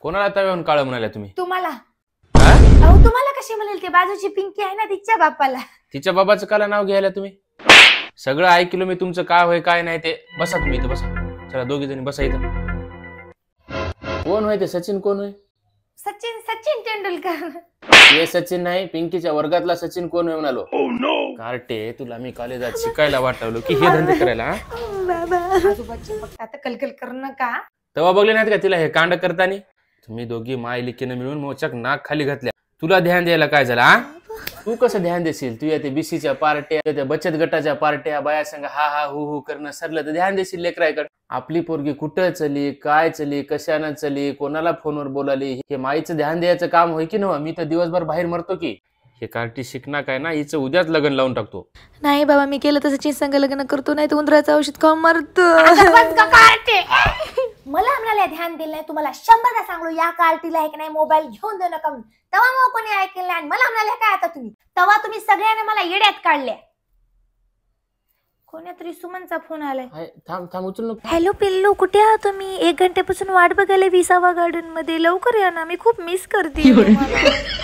कोणाला येऊन काळ म्हणाल्या तुम्ही तुम्हाला अहो तुम्हाला कशी म्हणेल ते बाजूची पिंकी आहे ना तिच्या बापाला तिच्या बाबाचं काला नाव घ्यायला तुम्ही सगळं ऐकलो मी तुमचं काय होय काय नाही ते बसा तुम्ही इथं बसा चला दोघी जणी बसा इथं कोण होय ते सचिन कोण होय सचिन सचिन तेंडुलकर ये सचिन नाही पिंकीच्या वर्गातला सचिन कोण होय म्हणालो oh, कार्टे तुला मी कॉलेजात शिकायला वाटवलो की हे धंदे करायला आता कलकल करणं का तेव्हा बघले नाहीत का तिला हे कांड करतानी मी दोघी माय लिखीने मिळून मोचक नाक खाली घातल्या तुला ध्यान द्यायला काय झालं तू कसं ध्यान देशील तू या ते बीसीच्या पार्ट्या त्या बचत गटाच्या पार्ट्या बाया संघ हा हा हु हु करणं सरलं तर ध्यान देशील लेकरायकडे आपली पोरगी कुठं चली काय चली कशानं चली कोणाला फोनवर बोलाली हे माईचं ध्यान द्यायचं काम होय की नव्ह मी तर दिवसभर बाहेर मरतो की हे कार्टी शिकणार काय ना हिचं उद्याच लग्न लावून टाकतो नाही बाबा मी केलं तसं चीज लग्न करतो नाही तर उंदराचं औषध काम मरत ध्यान दिलं नाही तुम्हाला शंभरदा सांगलो या तिला हे नाही मोबाईल घेऊन देऊ नका तवा मग कोणी ऐकलं आणि मला म्हणाले काय आता तुम्ही तवा तुम्ही सगळ्यांना मला येड्यात काढल्या कोणीतरी सुमनचा फोन आलाय थांब थांब उचल नको हॅलो पिल्लू कुठे आहात तुम्ही एक घंटेपासून वाट बघायला विसावा गार्डन मध्ये लवकर या ना मी खूप मिस करते